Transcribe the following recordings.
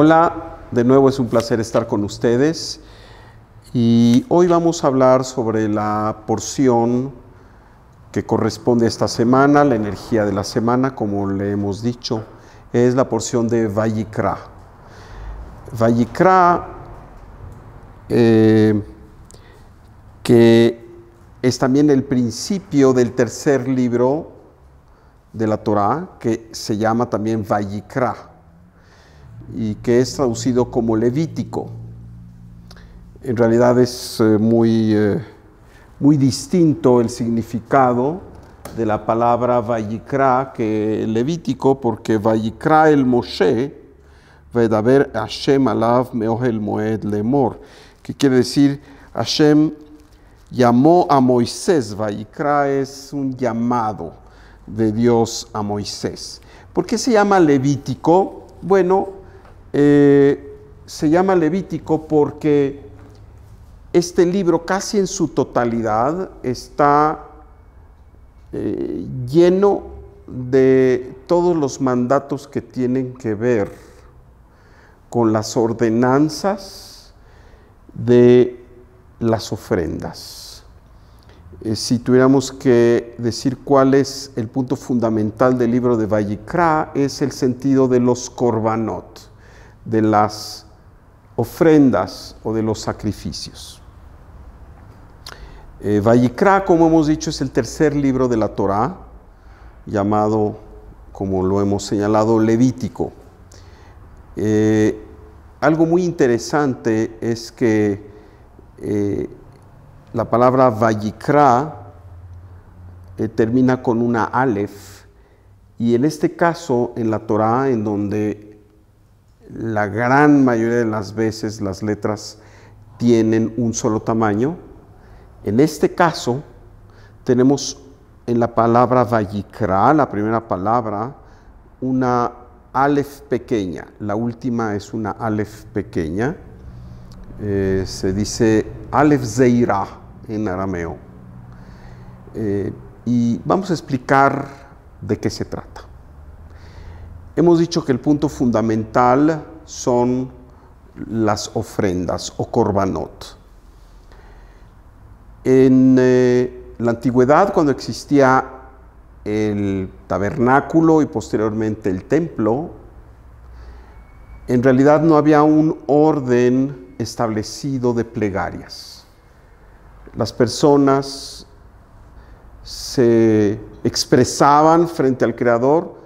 Hola, de nuevo es un placer estar con ustedes y hoy vamos a hablar sobre la porción que corresponde a esta semana, la energía de la semana, como le hemos dicho, es la porción de Vayikra. Vayikra, eh, que es también el principio del tercer libro de la Torah, que se llama también Vayikra y que es traducido como Levítico. En realidad es eh, muy, eh, muy distinto el significado de la palabra Vayikra que Levítico, porque Vayikra el Moshe, Vedaber Hashem alav el moed lemor, que quiere decir Hashem llamó a Moisés, Vayikra es un llamado de Dios a Moisés. ¿Por qué se llama Levítico? Bueno, eh, se llama Levítico porque este libro casi en su totalidad está eh, lleno de todos los mandatos que tienen que ver con las ordenanzas de las ofrendas. Eh, si tuviéramos que decir cuál es el punto fundamental del libro de Vallicrá, es el sentido de los corbanot de las ofrendas o de los sacrificios. Eh, Vayikra, como hemos dicho, es el tercer libro de la Torá, llamado, como lo hemos señalado, Levítico. Eh, algo muy interesante es que eh, la palabra Vayikra eh, termina con una alef y en este caso, en la Torá, en donde la gran mayoría de las veces las letras tienen un solo tamaño. En este caso, tenemos en la palabra Vayikra, la primera palabra, una alef pequeña. La última es una alef pequeña. Eh, se dice alef zeira en arameo. Eh, y vamos a explicar de qué se trata. Hemos dicho que el punto fundamental son las ofrendas o corbanot. En eh, la antigüedad, cuando existía el tabernáculo y posteriormente el templo, en realidad no había un orden establecido de plegarias. Las personas se expresaban frente al Creador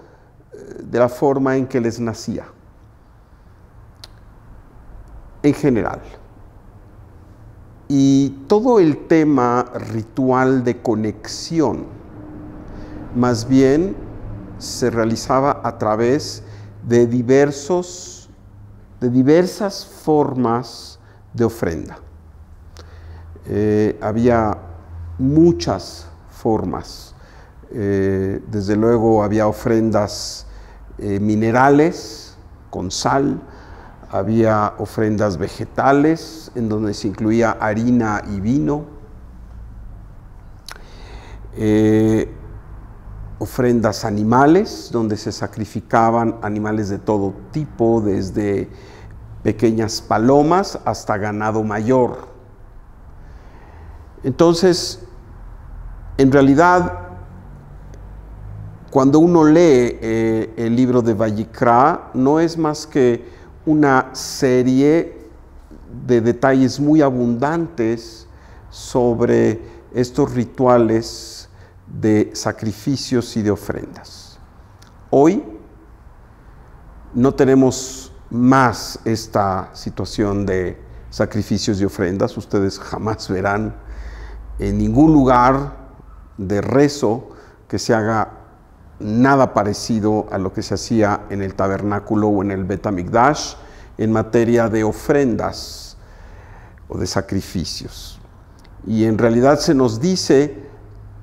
de la forma en que les nacía. En general. Y todo el tema ritual de conexión, más bien se realizaba a través de diversos, de diversas formas de ofrenda. Eh, había muchas formas. Eh, desde luego había ofrendas eh, minerales con sal, había ofrendas vegetales en donde se incluía harina y vino, eh, ofrendas animales donde se sacrificaban animales de todo tipo, desde pequeñas palomas hasta ganado mayor. Entonces, en realidad cuando uno lee eh, el libro de Vallicra, no es más que una serie de detalles muy abundantes sobre estos rituales de sacrificios y de ofrendas. Hoy no tenemos más esta situación de sacrificios y ofrendas. Ustedes jamás verán en ningún lugar de rezo que se haga nada parecido a lo que se hacía en el tabernáculo o en el Betamigdash en materia de ofrendas o de sacrificios. Y en realidad se nos dice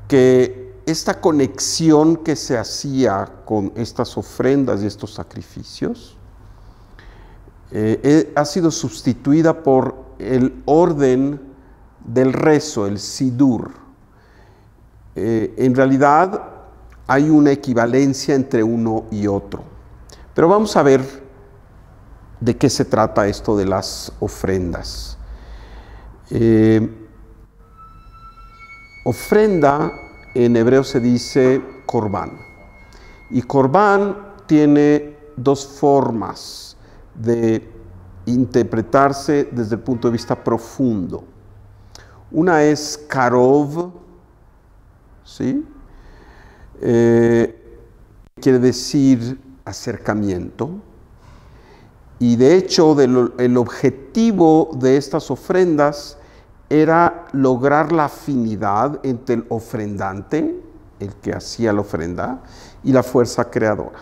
que esta conexión que se hacía con estas ofrendas y estos sacrificios eh, eh, ha sido sustituida por el orden del rezo, el sidur. Eh, en realidad hay una equivalencia entre uno y otro. Pero vamos a ver de qué se trata esto de las ofrendas. Eh, ofrenda en hebreo se dice corbán. Y corbán tiene dos formas de interpretarse desde el punto de vista profundo. Una es karov, ¿sí? Eh, quiere decir acercamiento. Y de hecho el objetivo de estas ofrendas era lograr la afinidad entre el ofrendante, el que hacía la ofrenda, y la fuerza creadora.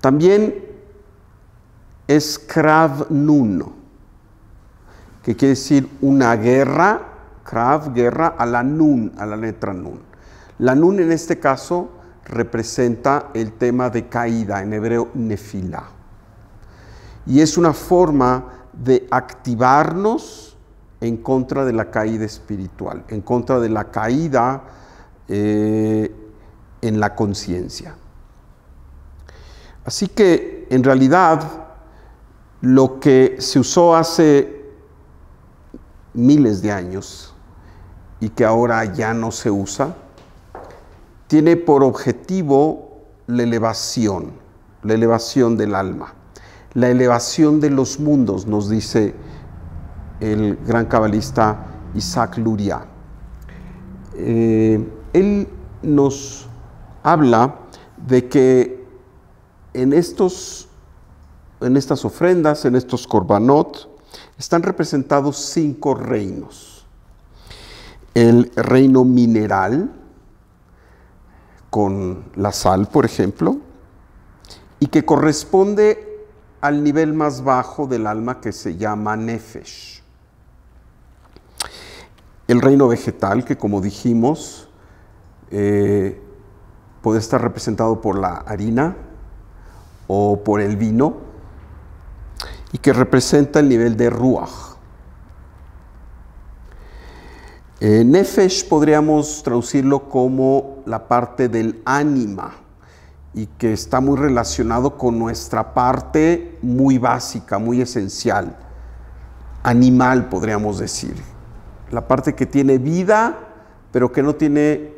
También es Krav Nun, que quiere decir una guerra, Krav, guerra, a la Nun, a la letra Nun. La nun en este caso representa el tema de caída, en hebreo nefila Y es una forma de activarnos en contra de la caída espiritual, en contra de la caída eh, en la conciencia. Así que en realidad lo que se usó hace miles de años y que ahora ya no se usa, tiene por objetivo la elevación, la elevación del alma, la elevación de los mundos, nos dice el gran cabalista Isaac Luria. Eh, él nos habla de que en, estos, en estas ofrendas, en estos corbanot, están representados cinco reinos. El reino mineral, con la sal, por ejemplo, y que corresponde al nivel más bajo del alma que se llama nefesh. El reino vegetal, que como dijimos, eh, puede estar representado por la harina o por el vino, y que representa el nivel de ruach, Eh, nefesh podríamos traducirlo como la parte del ánima y que está muy relacionado con nuestra parte muy básica, muy esencial, animal podríamos decir, la parte que tiene vida pero que no tiene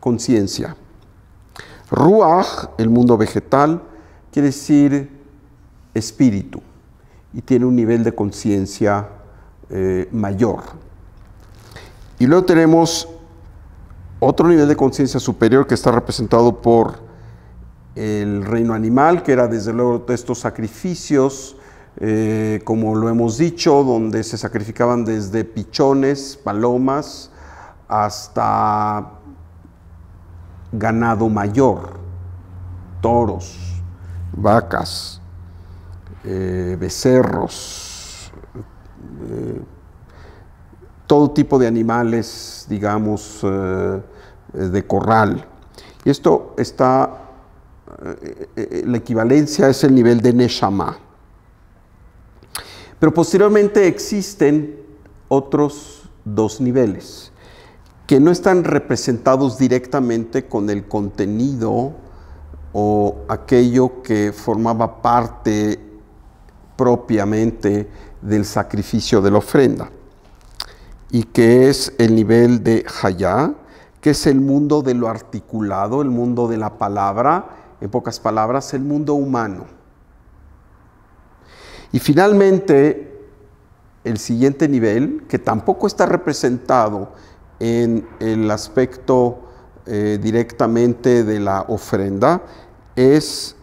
conciencia. Ruach, el mundo vegetal, quiere decir espíritu y tiene un nivel de conciencia eh, mayor. Y luego tenemos otro nivel de conciencia superior que está representado por el reino animal, que era desde luego estos sacrificios, eh, como lo hemos dicho, donde se sacrificaban desde pichones, palomas, hasta ganado mayor, toros, vacas, eh, becerros, eh, todo tipo de animales, digamos, eh, de corral. Y esto está, eh, eh, la equivalencia es el nivel de Neshama. Pero posteriormente existen otros dos niveles que no están representados directamente con el contenido o aquello que formaba parte propiamente del sacrificio de la ofrenda y que es el nivel de Hayá, que es el mundo de lo articulado, el mundo de la palabra, en pocas palabras, el mundo humano. Y finalmente, el siguiente nivel, que tampoco está representado en el aspecto eh, directamente de la ofrenda, es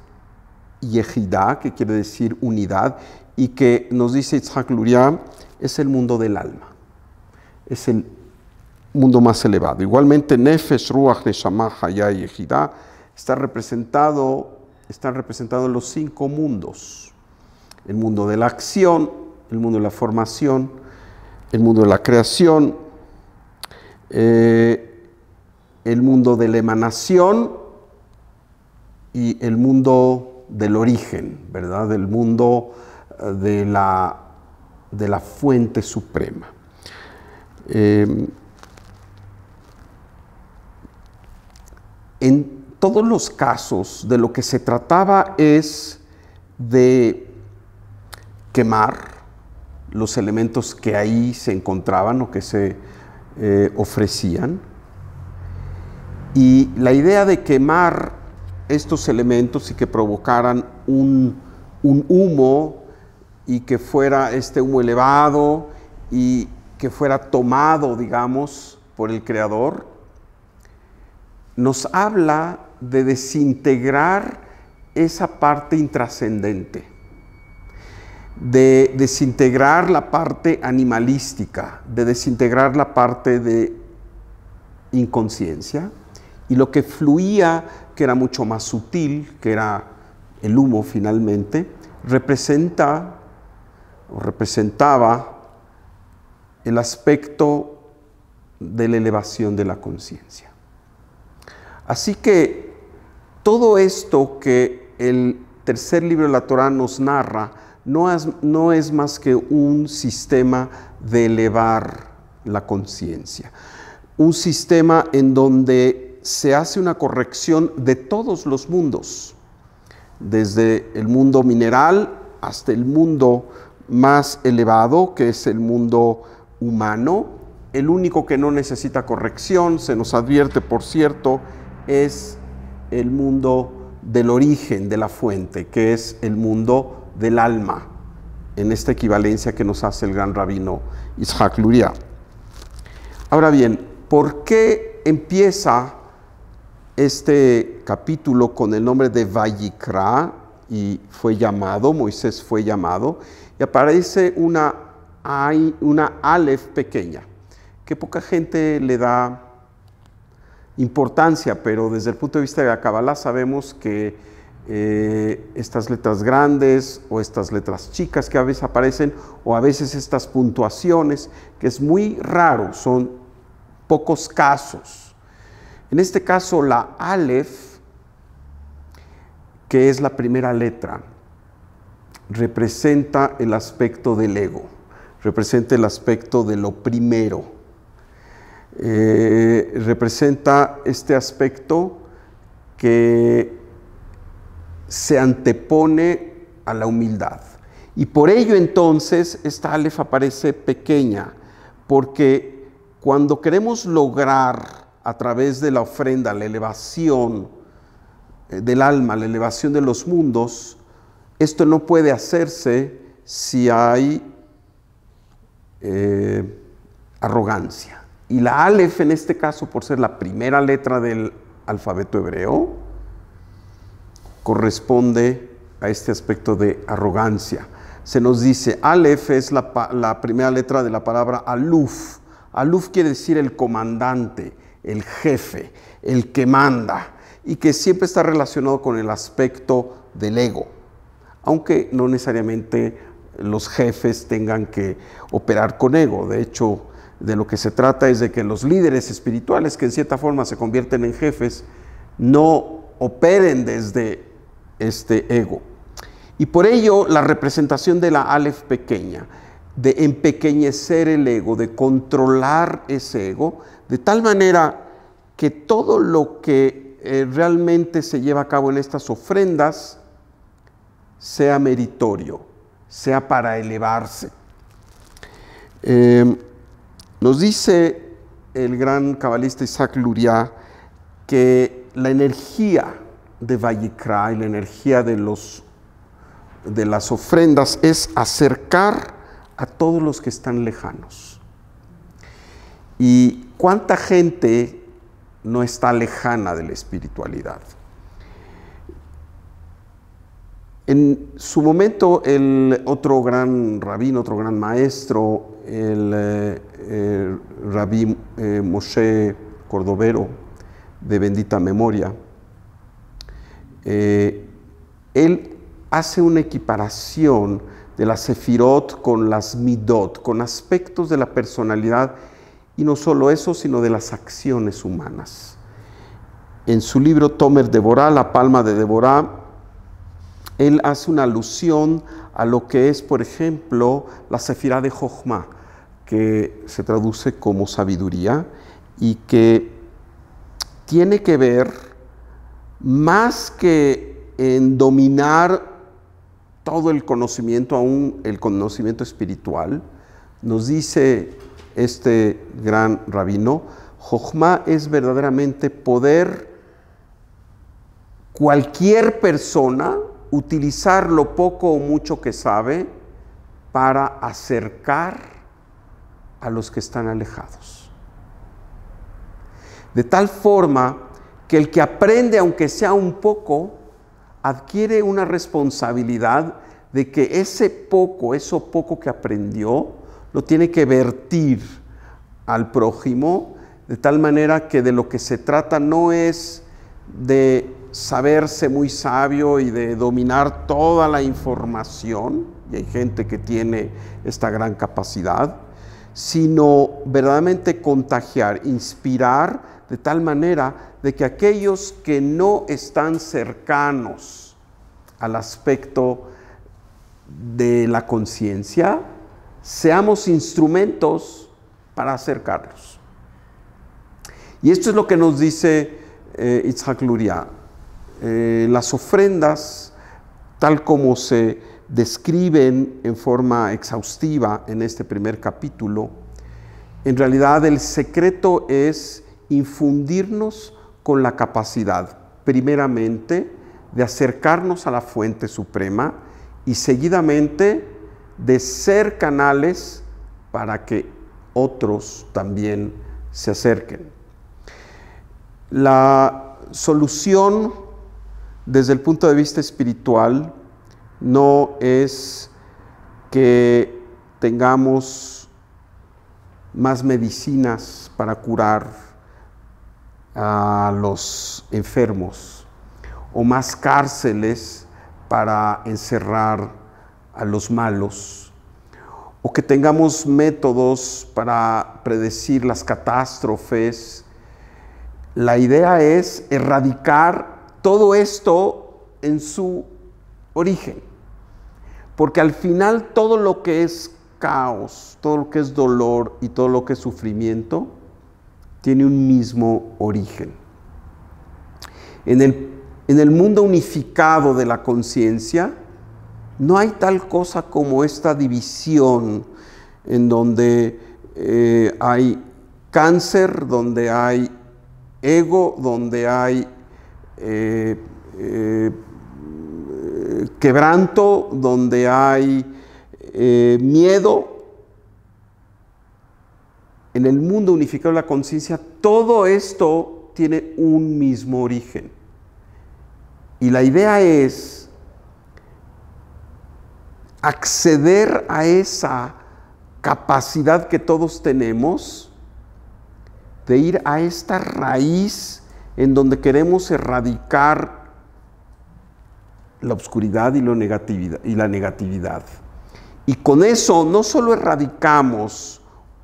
Yehidá, que quiere decir unidad, y que nos dice Itzhak Luria, es el mundo del alma es el mundo más elevado. Igualmente, Nefes, Ruach, Neshamah, Hayah y Ejida está representado, están representados los cinco mundos. El mundo de la acción, el mundo de la formación, el mundo de la creación, eh, el mundo de la emanación y el mundo del origen, ¿verdad? El mundo eh, de la, de la fuente suprema. Em, en todos los casos de lo que se trataba es de quemar los elementos que ahí se encontraban o que se eh, ofrecían. Y la idea de quemar estos elementos y que provocaran un, un humo y que fuera este humo elevado y que fuera tomado, digamos, por el Creador, nos habla de desintegrar esa parte intrascendente, de desintegrar la parte animalística, de desintegrar la parte de inconsciencia y lo que fluía, que era mucho más sutil, que era el humo finalmente, representa o representaba el aspecto de la elevación de la conciencia. Así que todo esto que el tercer libro de la Torah nos narra no es, no es más que un sistema de elevar la conciencia, un sistema en donde se hace una corrección de todos los mundos, desde el mundo mineral hasta el mundo más elevado, que es el mundo humano. El único que no necesita corrección, se nos advierte, por cierto, es el mundo del origen, de la fuente, que es el mundo del alma, en esta equivalencia que nos hace el gran rabino Isaac Luria. Ahora bien, ¿por qué empieza este capítulo con el nombre de Vayikra y fue llamado, Moisés fue llamado, y aparece una hay una alef pequeña, que poca gente le da importancia, pero desde el punto de vista de la Kabbalah sabemos que eh, estas letras grandes o estas letras chicas que a veces aparecen o a veces estas puntuaciones, que es muy raro, son pocos casos. En este caso la Aleph, que es la primera letra, representa el aspecto del ego representa el aspecto de lo primero. Eh, representa este aspecto que se antepone a la humildad. Y por ello entonces esta Aleph aparece pequeña, porque cuando queremos lograr a través de la ofrenda la elevación eh, del alma, la elevación de los mundos, esto no puede hacerse si hay eh, arrogancia. Y la Alef, en este caso, por ser la primera letra del alfabeto hebreo, corresponde a este aspecto de arrogancia. Se nos dice, Alef es la, la primera letra de la palabra Aluf. Aluf quiere decir el comandante, el jefe, el que manda, y que siempre está relacionado con el aspecto del ego, aunque no necesariamente los jefes tengan que operar con ego. De hecho, de lo que se trata es de que los líderes espirituales, que en cierta forma se convierten en jefes, no operen desde este ego. Y por ello la representación de la Aleph pequeña, de empequeñecer el ego, de controlar ese ego, de tal manera que todo lo que eh, realmente se lleva a cabo en estas ofrendas sea meritorio sea para elevarse. Em, nos dice el gran cabalista Isaac Luria que la energía de Vallecra y la energía de, los, de las ofrendas es acercar a todos los que están lejanos. ¿Y cuánta gente no está lejana de la espiritualidad? En su momento, el otro gran rabino, otro gran maestro, el eh, eh rabí eh, Moshe Cordovero, de bendita memoria, eh, él hace una equiparación de las sefirot con las midot, con aspectos de la personalidad, y no solo eso, sino de las acciones humanas. En su libro Tomer Devorá, La Palma de Devorá, él hace una alusión a lo que es, por ejemplo, la sefira de Jochma, que se traduce como sabiduría y que tiene que ver más que en dominar todo el conocimiento, aún el conocimiento espiritual, nos dice este gran rabino, Jochma es verdaderamente poder cualquier persona utilizar lo poco o mucho que sabe para acercar a los que están alejados. De tal forma que el que aprende, aunque sea un poco, adquiere una responsabilidad de que ese poco, eso poco que aprendió, lo tiene que vertir al prójimo, de tal manera que de lo que se trata no es de saberse muy sabio y de dominar toda la información, y hay gente que tiene esta gran capacidad, sino verdaderamente contagiar, inspirar de tal manera de que aquellos que no están cercanos al aspecto de la conciencia, seamos instrumentos para acercarlos. Y esto es lo que nos dice eh, Itzhak Luria. Eh, las ofrendas, tal como se describen en forma exhaustiva en este primer capítulo, en realidad el secreto es infundirnos con la capacidad, primeramente, de acercarnos a la fuente suprema y seguidamente de ser canales para que otros también se acerquen. La solución desde el punto de vista espiritual, no es que tengamos más medicinas para curar a los enfermos o más cárceles para encerrar a los malos o que tengamos métodos para predecir las catástrofes. La idea es erradicar todo esto en su origen. Porque al final todo lo que es caos, todo lo que es dolor y todo lo que es sufrimiento, tiene un mismo origen. En el, en el mundo unificado de la conciencia, no hay tal cosa como esta división en donde eh, hay cáncer, donde hay ego, donde hay eh, eh, quebranto, donde hay eh, miedo. En el mundo unificado de la conciencia, todo esto tiene un mismo origen. Y la idea es acceder a esa capacidad que todos tenemos de ir a esta raíz en donde queremos erradicar la oscuridad y, la negatividad. Y con eso no solo erradicamos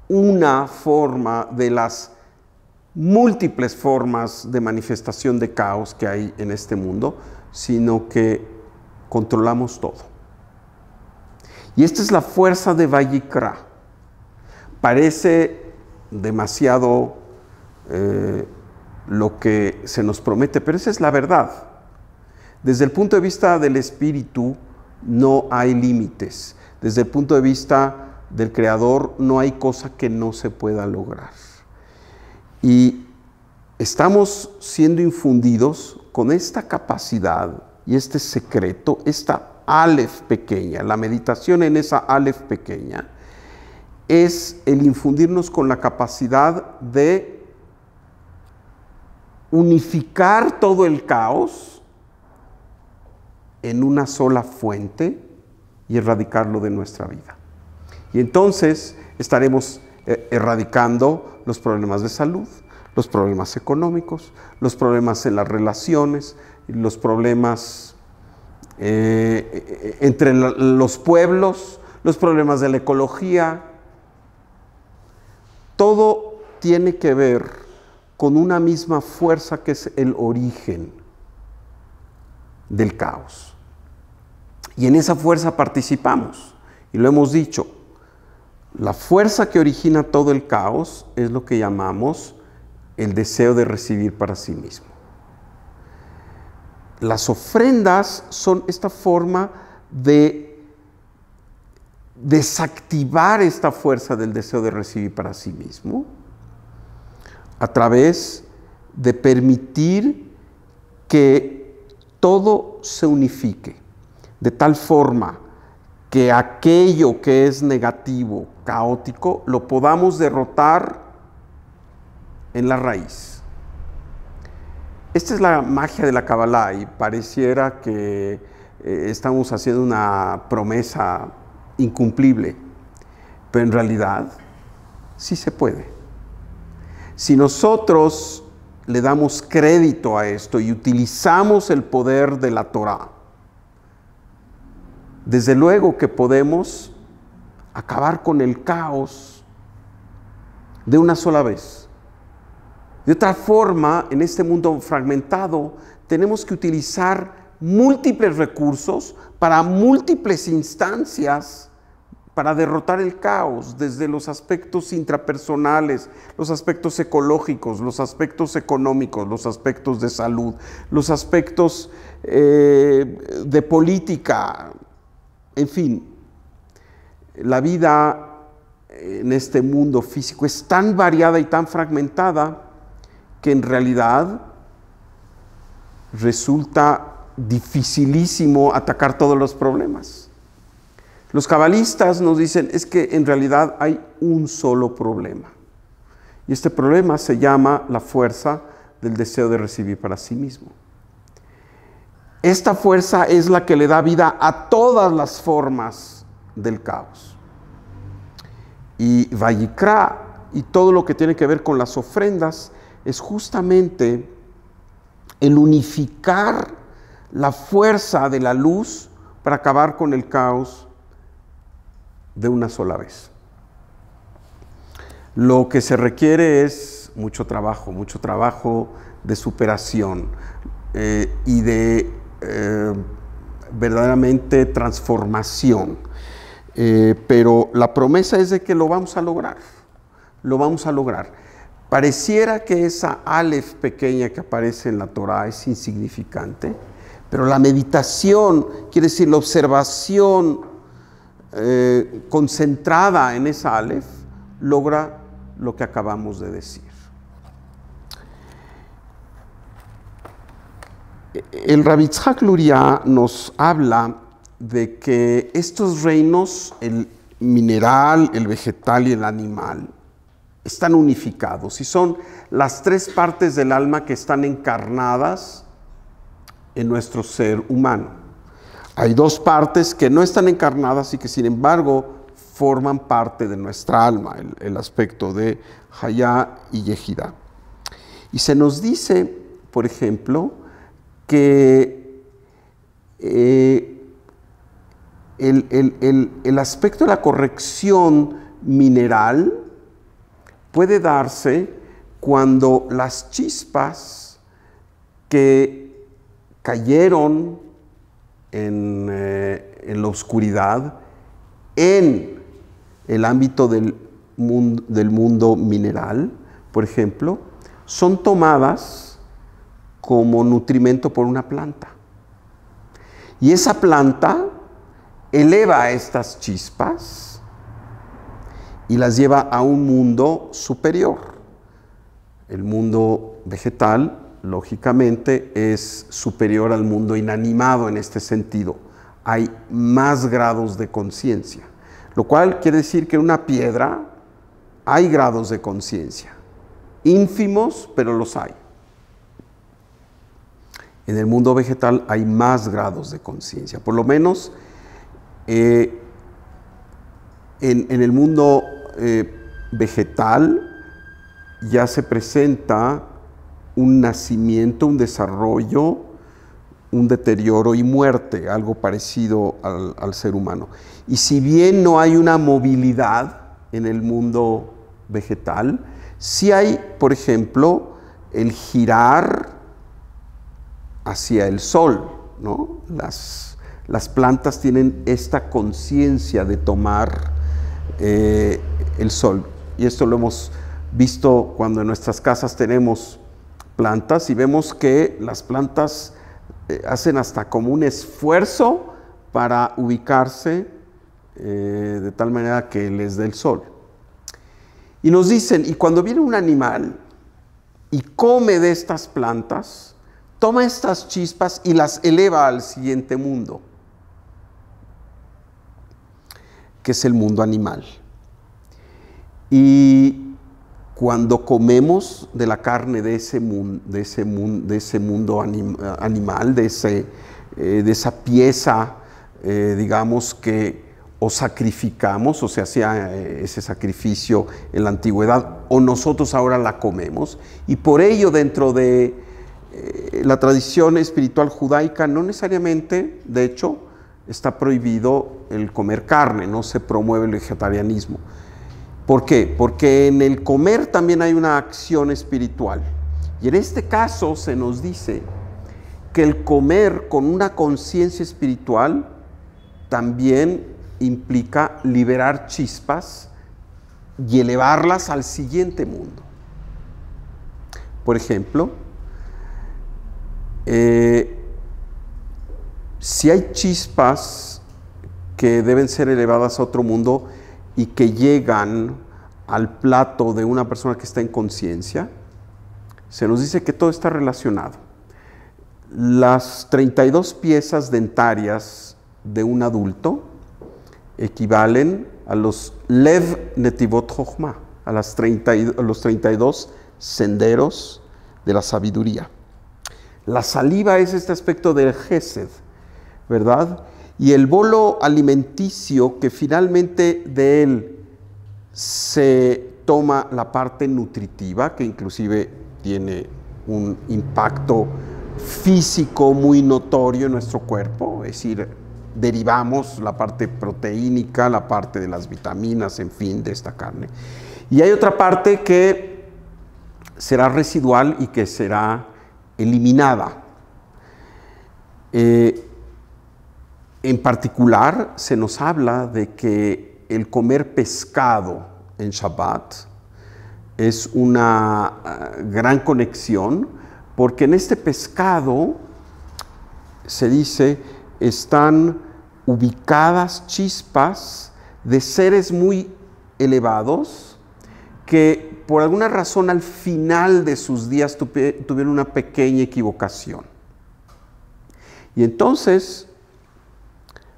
una forma de las múltiples formas de manifestación de caos que hay en este mundo, sino que controlamos todo. Y esta es la fuerza de Vajikra. Parece demasiado eh, lo que se nos promete, pero esa es la verdad. Desde el punto de vista del espíritu no hay límites. Desde el punto de vista del creador no hay cosa que no se pueda lograr. Y estamos siendo infundidos con esta capacidad y este secreto, esta alef pequeña, la meditación en esa alef pequeña, es el infundirnos con la capacidad de unificar todo el caos en una sola fuente y erradicarlo de nuestra vida. Y entonces estaremos eh, erradicando los problemas de salud, los problemas económicos, los problemas en las relaciones, los problemas eh, eh, entre los pueblos, los problemas de la ecología. Todo tiene que ver con una misma fuerza que es el origen del caos. Y en esa fuerza participamos. Y lo hemos dicho, la fuerza que origina todo el caos es lo que llamamos el deseo de recibir para sí mismo. Las ofrendas son esta forma de desactivar esta fuerza del deseo de recibir para sí mismo a través de permitir que todo se unifique, de tal forma que aquello que es negativo, caótico, lo podamos derrotar en la raíz. Esta es la magia de la Kabbalah y pareciera que eh, estamos haciendo una promesa incumplible, pero en realidad sí se puede. Si nosotros le damos crédito a esto y utilizamos el poder de la Torah, desde luego que podemos acabar con el caos de una sola vez. De otra forma, en este mundo fragmentado, tenemos que utilizar múltiples recursos para múltiples instancias para derrotar el caos desde los aspectos intrapersonales, los aspectos ecológicos, los aspectos económicos, los aspectos de salud, los aspectos eh, de política, en fin. La vida en este mundo físico es tan variada y tan fragmentada que en realidad resulta dificilísimo atacar todos los problemas los cabalistas nos dicen es que en realidad hay un solo problema. Y este problema se llama la fuerza del deseo de recibir para sí mismo. Esta fuerza es la que le da vida a todas las formas del caos. Y Vayikra, y todo lo que tiene que ver con las ofrendas es justamente el unificar la fuerza de la luz para acabar con el caos de una sola vez. Lo que se requiere es mucho trabajo, mucho trabajo de superación eh, y de eh, verdaderamente transformación. Eh, pero la promesa es de que lo vamos a lograr, lo vamos a lograr. Pareciera que esa Aleph pequeña que aparece en la Torah es insignificante, pero la meditación, quiere decir la observación eh, concentrada en esa Aleph, logra lo que acabamos de decir. El Rabitzhak Luria nos habla de que estos reinos, el mineral, el vegetal y el animal, están unificados y son las tres partes del alma que están encarnadas en nuestro ser humano. Hay dos partes que no están encarnadas y que sin embargo forman parte de nuestra alma, el, aspecto de Hayá y yegida Y se nos dice, por ejemplo, que eh, el, el aspecto de la corrección mineral puede darse cuando las chispas que cayeron eh, en, la oscuridad, en el ámbito del mundo, del mundo mineral, por ejemplo, son tomadas como nutrimento por una planta. Y esa planta eleva estas chispas y las lleva a un mundo superior, el mundo vegetal lógicamente es superior al mundo inanimado en este sentido. Hay más grados de conciencia, lo cual quiere decir que en una piedra hay grados de conciencia, ínfimos, pero los hay. En el mundo vegetal hay más grados de conciencia, por lo menos eh, en, el mundo eh, vegetal ya se presenta un nacimiento, un desarrollo, un deterioro y muerte, algo parecido al, ser humano. Y si bien no hay una movilidad en el mundo vegetal, sí hay, por ejemplo, el girar hacia el sol. ¿no? Las, plantas tienen esta conciencia de tomar eh, el sol. Y esto lo hemos visto cuando en nuestras casas tenemos plantas y vemos que las plantas eh, hacen hasta como un esfuerzo para ubicarse eh, de tal manera que les dé el sol. Y nos dicen, y cuando viene un animal y come de estas plantas, toma estas chispas y las eleva al siguiente mundo, que es el mundo animal. Y cuando comemos de la carne de ese, de ese, mundo animal, eh, de, esa pieza, eh, digamos, que o sacrificamos, o se hacía eh, ese sacrificio en la antigüedad, o nosotros ahora la comemos. Y por ello dentro de la tradición espiritual judaica, no necesariamente, de hecho, está prohibido el comer carne, no se promueve el vegetarianismo ¿Por qué? Porque en el comer también hay una acción espiritual. Y en este caso se nos dice que el comer con una conciencia espiritual también implica liberar chispas y elevarlas al siguiente mundo. Por ejemplo, eh, si hay chispas que deben ser elevadas a otro mundo, y que llegan al plato de una persona que está en conciencia, se nos dice que todo está relacionado. Las 32 piezas dentarias de un adulto equivalen a los lev netivot jochma, a, a los 32 senderos de la sabiduría. La saliva es este aspecto del gesed, ¿verdad? y el bolo alimenticio que finalmente de él se toma la parte nutritiva, que inclusive tiene un impacto físico muy notorio en nuestro cuerpo, es decir, derivamos la parte proteínica, la parte de las vitaminas, en fin, de esta carne. Y hay otra parte que será residual y que será eliminada. Eh, en particular, se nos habla de que el comer pescado en Shabbat es una ah, gran conexión, porque en este pescado, se dice, están ubicadas chispas de seres muy elevados que por alguna razón al final de sus días tuvieron una pequeña equivocación. Y entonces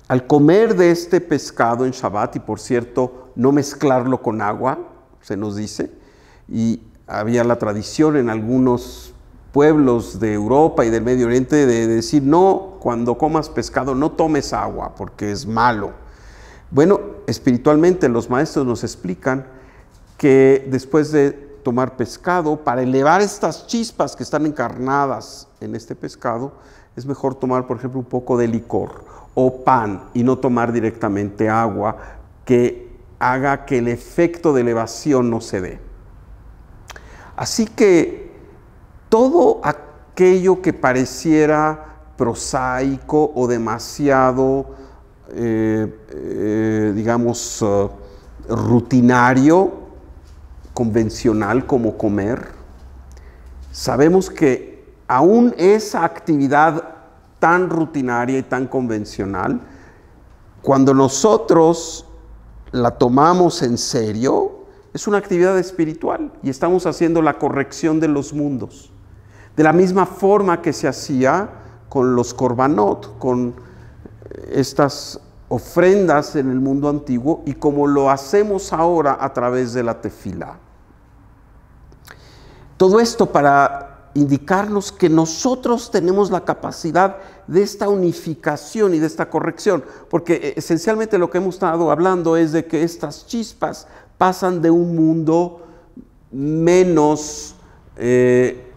al comer de este pescado en Shabbat, y por cierto, no mezclarlo con agua, se nos dice, y había la tradición en algunos pueblos de Europa y del Medio Oriente de decir, no, cuando comas pescado no tomes agua porque es malo. Bueno, espiritualmente los maestros nos explican que después de tomar pescado, para elevar estas chispas que están encarnadas en este pescado, es mejor tomar, por ejemplo, un poco de licor o pan y no tomar directamente agua que haga que el efecto de elevación no se dé. Así que todo aquello que pareciera prosaico o demasiado, eh, eh, digamos, eh, rutinario, convencional como comer, sabemos que aún esa actividad tan rutinaria y tan convencional, cuando nosotros la tomamos en serio, es una actividad espiritual y estamos haciendo la corrección de los mundos. De la misma forma que se hacía con los corbanot, con eh, estas ofrendas en el mundo antiguo y como lo hacemos ahora a través de la tefila. Todo esto para indicarnos que nosotros tenemos la capacidad de esta unificación y de esta corrección, porque eh, esencialmente lo que hemos estado hablando es de que estas chispas pasan de un mundo menos eh,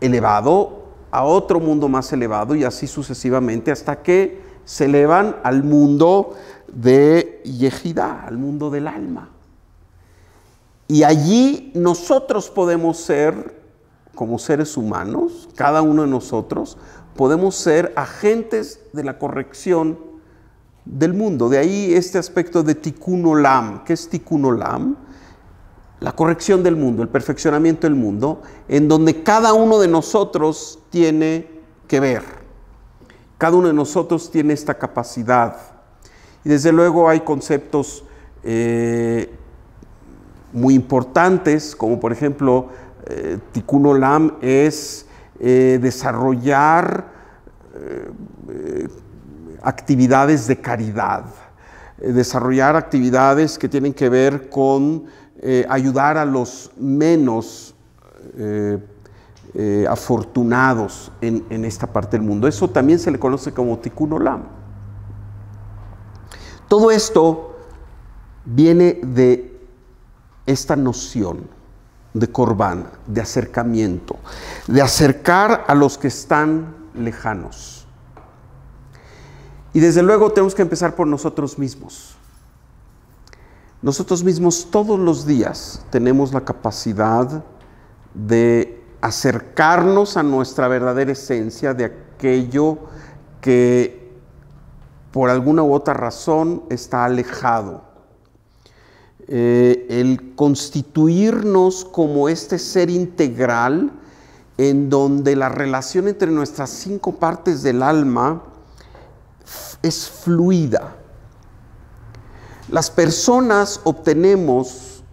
elevado a otro mundo más elevado y así sucesivamente hasta que se elevan al mundo de yejidá, al mundo del alma. Y allí nosotros podemos ser como seres humanos, cada uno de nosotros, podemos ser agentes de la corrección del mundo. De ahí este aspecto de tikkun olam. ¿Qué es tikkun olam? La corrección del mundo, el perfeccionamiento del mundo, en donde cada uno de nosotros tiene que ver. Cada uno de nosotros tiene esta capacidad. Y desde luego hay conceptos eh, muy importantes, como por ejemplo Tikun Olam es eh, desarrollar eh, actividades de caridad, eh, desarrollar actividades que tienen que ver con ayudar a los menos afortunados en, esta parte del mundo. Eso también se le conoce como Tikkun Olam. Todo esto viene de esta noción de corbán, de acercamiento, de acercar a los que están lejanos. Y desde luego tenemos que empezar por nosotros mismos. Nosotros mismos todos los días tenemos la capacidad de acercarnos a nuestra verdadera esencia, de aquello que por alguna u otra razón está alejado eh, el constituirnos como este ser integral en donde la relación entre nuestras cinco partes del alma es fluida. Las personas obtenemos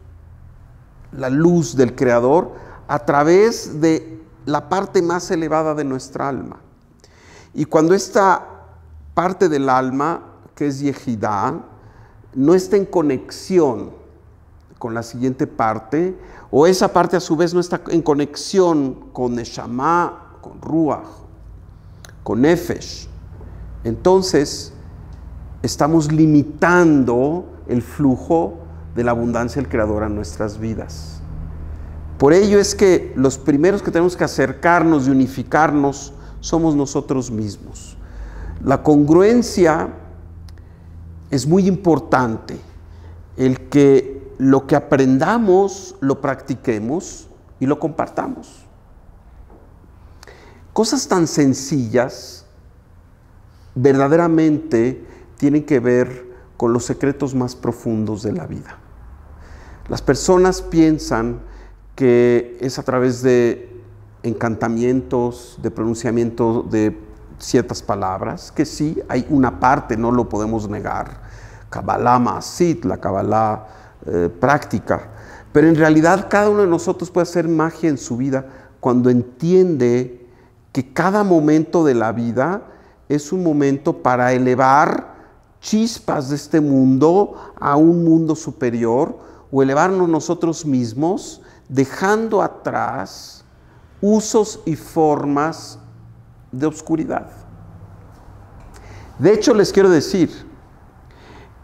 la luz del Creador a través de la parte más elevada de nuestra alma. Y cuando esta parte del alma, que es Yehidá, no está en conexión con la siguiente parte, o esa parte a su vez no está en conexión con Neshama, con Ruach, con Efesh, entonces estamos limitando el flujo de la abundancia del Creador a nuestras vidas. Por ello es que los primeros que tenemos que acercarnos y unificarnos somos nosotros mismos. La congruencia es muy importante. El que lo que aprendamos lo practiquemos y lo compartamos. Cosas tan sencillas verdaderamente tienen que ver con los secretos más profundos de la vida. Las personas piensan que es a través de encantamientos, de pronunciamiento de ciertas palabras, que sí, hay una parte, no lo podemos negar. Kabbalah Masit, la Kabbalah eh, práctica. Pero en realidad cada uno de nosotros puede hacer magia en su vida cuando entiende que cada momento de la vida es un momento para elevar chispas de este mundo a un mundo superior o elevarnos nosotros mismos dejando atrás usos y formas de oscuridad De hecho, les quiero decir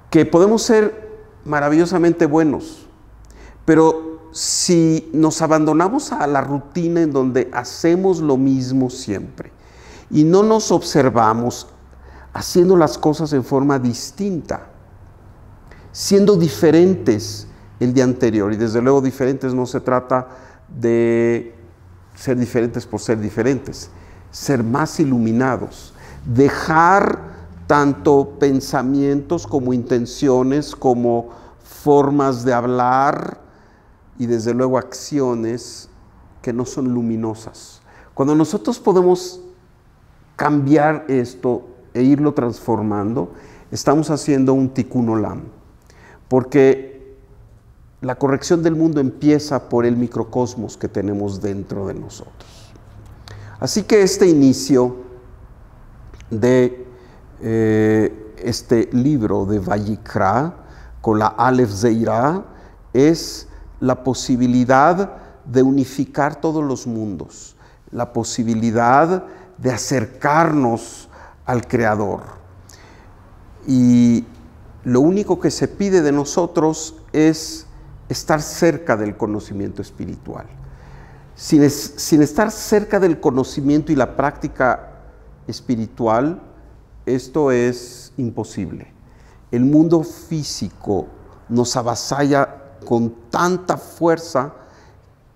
que podemos ser maravillosamente buenos, pero si nos abandonamos a la rutina en donde hacemos lo mismo siempre y no nos observamos haciendo las cosas en forma distinta, siendo diferentes el día anterior, y desde luego diferentes no se trata de ser diferentes por ser diferentes, ser más iluminados, dejar tanto pensamientos como intenciones, como formas de hablar y desde luego acciones que no son luminosas. Cuando nosotros podemos cambiar esto e irlo transformando, estamos haciendo un tikkun olam, porque la corrección del mundo empieza por el microcosmos que tenemos dentro de nosotros. Así que este inicio de eh, este libro de Vayikra con la Aleph Zeira es la posibilidad de unificar todos los mundos, la posibilidad de acercarnos al Creador. Y lo único que se pide de nosotros es estar cerca del conocimiento espiritual. sin estar cerca del conocimiento y la práctica espiritual, esto es imposible. El mundo físico nos avasalla con tanta fuerza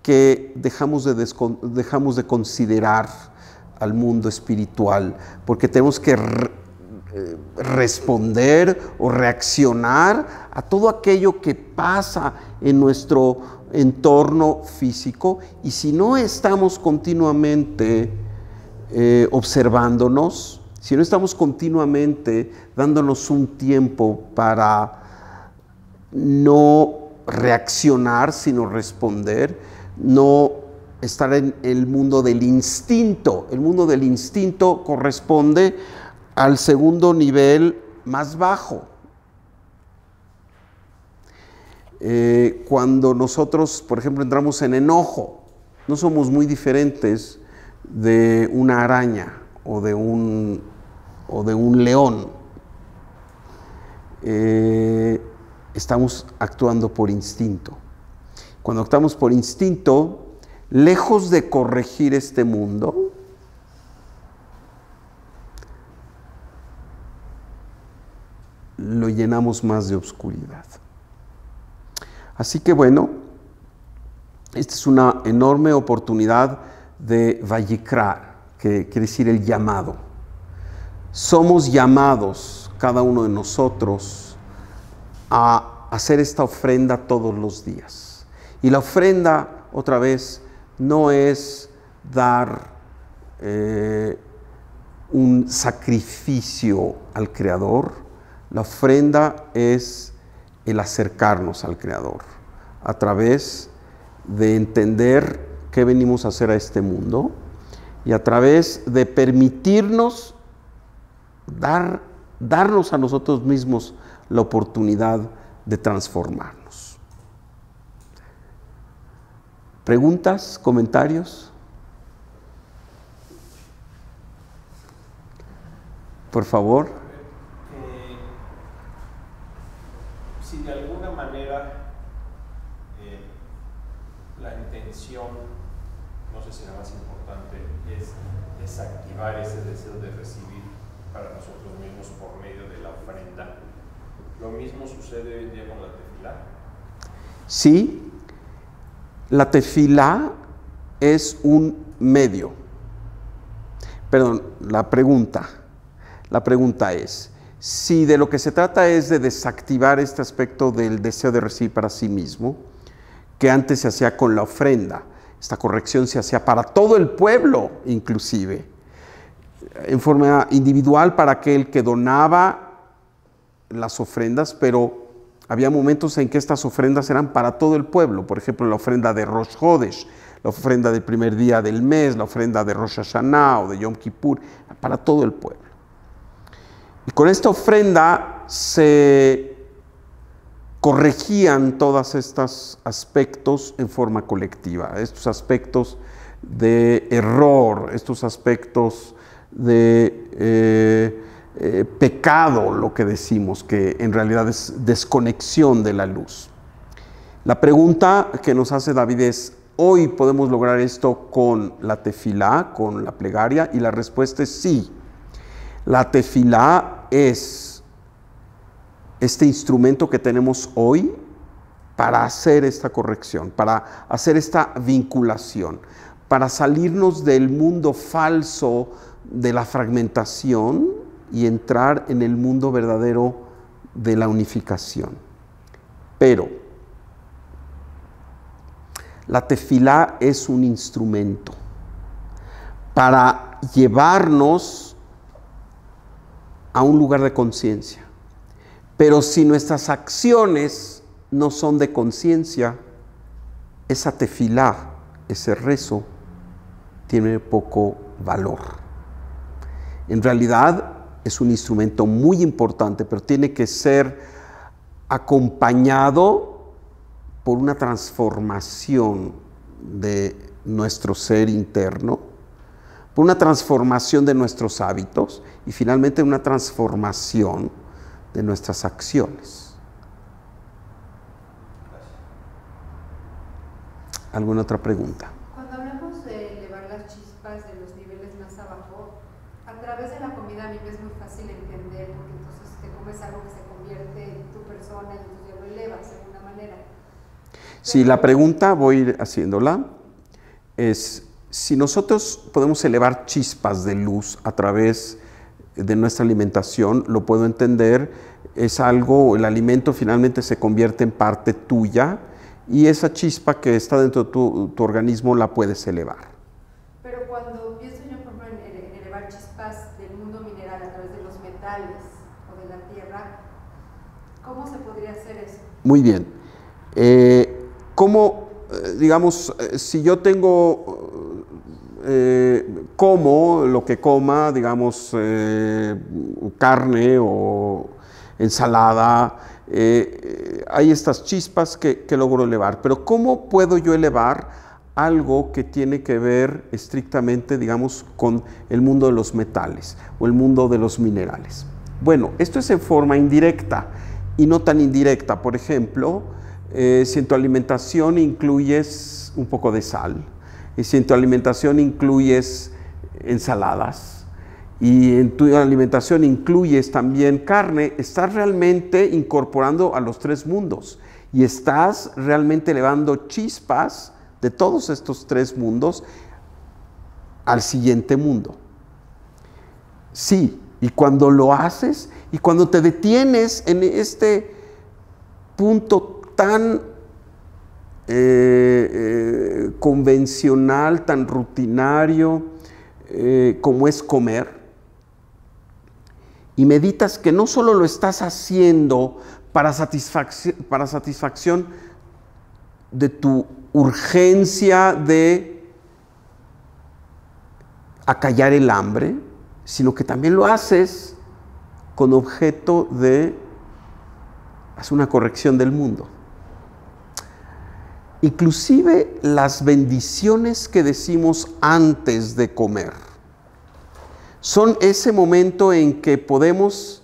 que dejamos de, considerar al mundo espiritual, porque tenemos que eh, responder o reaccionar a todo aquello que pasa en nuestro entorno físico y si no estamos continuamente eh, observándonos, si no estamos continuamente dándonos un tiempo para no reaccionar, sino responder, no estar en el mundo del instinto. El mundo del instinto corresponde al segundo nivel más bajo. Eh, cuando nosotros, por ejemplo, entramos en enojo, no somos muy diferentes de una araña o de un, o de un león. Eh, estamos actuando por instinto. Cuando actuamos por instinto, lejos de corregir este mundo, lo llenamos más de oscuridad. Así que bueno, esta es una enorme oportunidad de vallicrar, que quiere decir el llamado. Somos llamados, cada uno de nosotros, a hacer esta ofrenda todos los días. Y la ofrenda, otra vez, no es dar eh, un sacrificio al Creador. La ofrenda es el acercarnos al Creador a través de entender qué venimos a hacer a este mundo, y a través de permitirnos dar, darnos a nosotros mismos la oportunidad de transformarnos. ¿Preguntas? ¿Comentarios? Por favor. sucede hoy con la tefila? Sí, la tefila es un medio. Perdón, la pregunta. La pregunta es, si de lo que se trata es de desactivar este aspecto del deseo de recibir para sí mismo, que antes se hacía con la ofrenda, esta corrección se hacía para todo el pueblo inclusive, en forma individual para aquel que donaba las ofrendas, pero había momentos en que estas ofrendas eran para todo el pueblo, por ejemplo, la ofrenda de Rosh Hodesh, la ofrenda del primer día del mes, la ofrenda de Rosh Hashanah o de Yom Kippur, para todo el pueblo. Y con esta ofrenda se corregían todos estos aspectos en forma colectiva, estos aspectos de error, estos aspectos de eh, eh, pecado lo que decimos, que en realidad es desconexión de la luz. La pregunta que nos hace David es, ¿hoy podemos lograr esto con la tefilá, con la plegaria? Y la respuesta es sí. La tefilá es este instrumento que tenemos hoy para hacer esta corrección, para hacer esta vinculación, para salirnos del mundo falso de la fragmentación, y entrar en el mundo verdadero de la unificación. Pero la tefilá es un instrumento para llevarnos a un lugar de conciencia. Pero si nuestras acciones no son de conciencia, esa tefilá, ese rezo, tiene poco valor. En realidad, es un instrumento muy importante, pero tiene que ser acompañado por una transformación de nuestro ser interno, por una transformación de nuestros hábitos y finalmente una transformación de nuestras acciones. ¿Alguna otra pregunta? Si la pregunta, voy haciéndola, es si nosotros podemos elevar chispas de luz a través de nuestra alimentación, lo puedo entender, es algo, el alimento finalmente se convierte en parte tuya y esa chispa que está dentro de tu organismo la puedes elevar. Muy bien. Eh, ¿Cómo, eh, digamos, eh, si yo tengo, como lo que coma, digamos, carne o ensalada, hay estas chispas que, que logro elevar, pero ¿cómo puedo yo elevar? algo que tiene que ver estrictamente, digamos, con el mundo de los metales o el mundo de los minerales. Bueno, esto es en forma indirecta y no tan indirecta. Por ejemplo, eh, si en tu alimentación incluyes un poco de sal, y si en tu alimentación incluyes ensaladas, y en tu alimentación incluyes también carne, estás realmente incorporando a los tres mundos y estás realmente elevando chispas de todos estos tres mundos al siguiente mundo. Sí, y cuando lo haces y cuando te detienes en este punto tan eh, eh, convencional, tan rutinario eh, como es comer, y meditas que no solo lo estás haciendo para satisfacción de tu urgencia de acallar el hambre, sino que también lo haces con objeto de hacer una corrección del mundo. Inclusive las bendiciones que decimos antes de comer son ese momento en que podemos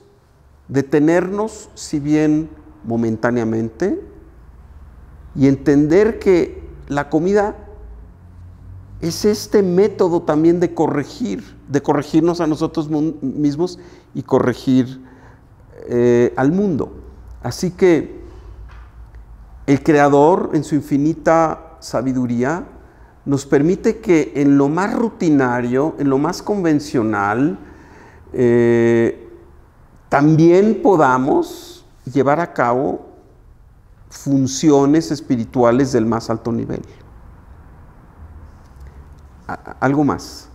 detenernos, si bien momentáneamente, y entender que la comida es este método también de corregir de corregirnos a nosotros mismos y corregir eh, al mundo. Así que el Creador, en su infinita sabiduría, nos permite que en lo más rutinario, en lo más convencional, eh, también podamos llevar a cabo funciones espirituales del más alto nivel. algo más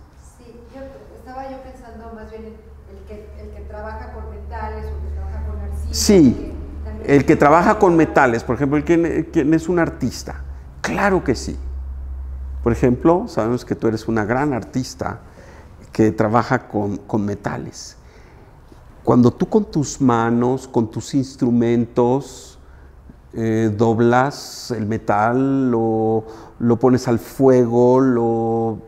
el que, trabaja con metales o el que trabaja con arcilla. Sí, el que trabaja con metales, por ejemplo, el es un artista, claro que sí. Por ejemplo, sabemos que tú eres una gran artista que trabaja con, metales. Cuando tú con tus manos, con tus instrumentos, eh, doblas el metal, lo, lo, pones al fuego, lo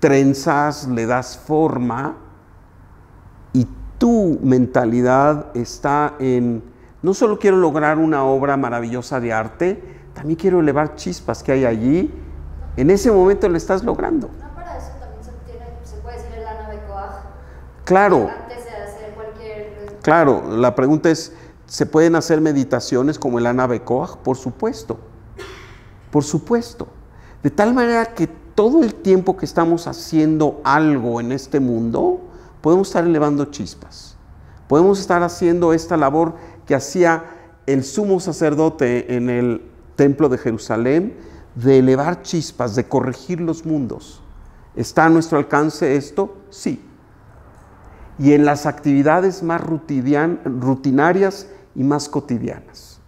trenzas, le das forma, tu mentalidad está en, no solo quiero lograr una obra maravillosa de arte, también quiero elevar chispas que hay allí, en ese momento lo estás logrando. para eso también se, puede decir el Claro. Antes de hacer cualquier... Eh, claro, la pregunta es, ¿se pueden hacer meditaciones como el Ana Por supuesto, por supuesto. De tal manera que todo el tiempo que estamos haciendo algo en este mundo, podemos estar elevando chispas, podemos estar haciendo esta labor que hacía el sumo sacerdote en el templo de Jerusalén, de elevar chispas, de corregir los mundos. ¿Está a nuestro alcance esto? Sí. Y en las actividades más rutinarias y más cotidianas.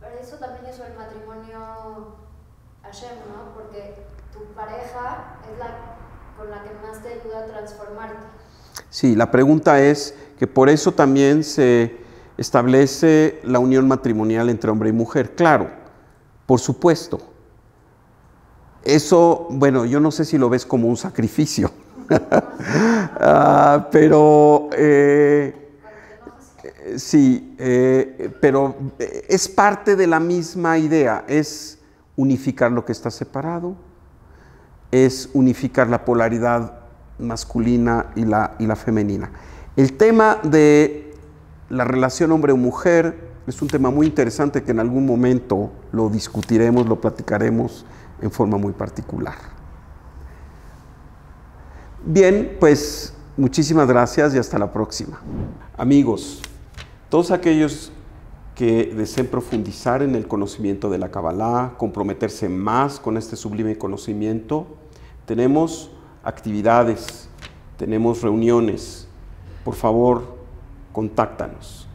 Pero eso también es el matrimonio Hashem, ¿no? Porque tu pareja es la con la que más te ayuda a transformarte. Sí, la pregunta es que por eso también se establece la unión matrimonial entre hombre y mujer. Claro, por supuesto. Eso, bueno, yo no sé si lo ves como un sacrificio, ah, pero eh, sí, eh, pero eh, es parte de la misma idea, es unificar lo que está separado, es unificar la polaridad masculina y la, femenina. El tema de la relación hombre-mujer es un tema muy interesante que en algún momento lo discutiremos, lo platicaremos en forma muy particular. Bien, pues muchísimas gracias y hasta la próxima. Amigos, todos aquellos que deseen profundizar en el conocimiento de la Kabbalah, comprometerse más con este sublime conocimiento, tenemos actividades, tenemos reuniones. Por favor, contáctanos.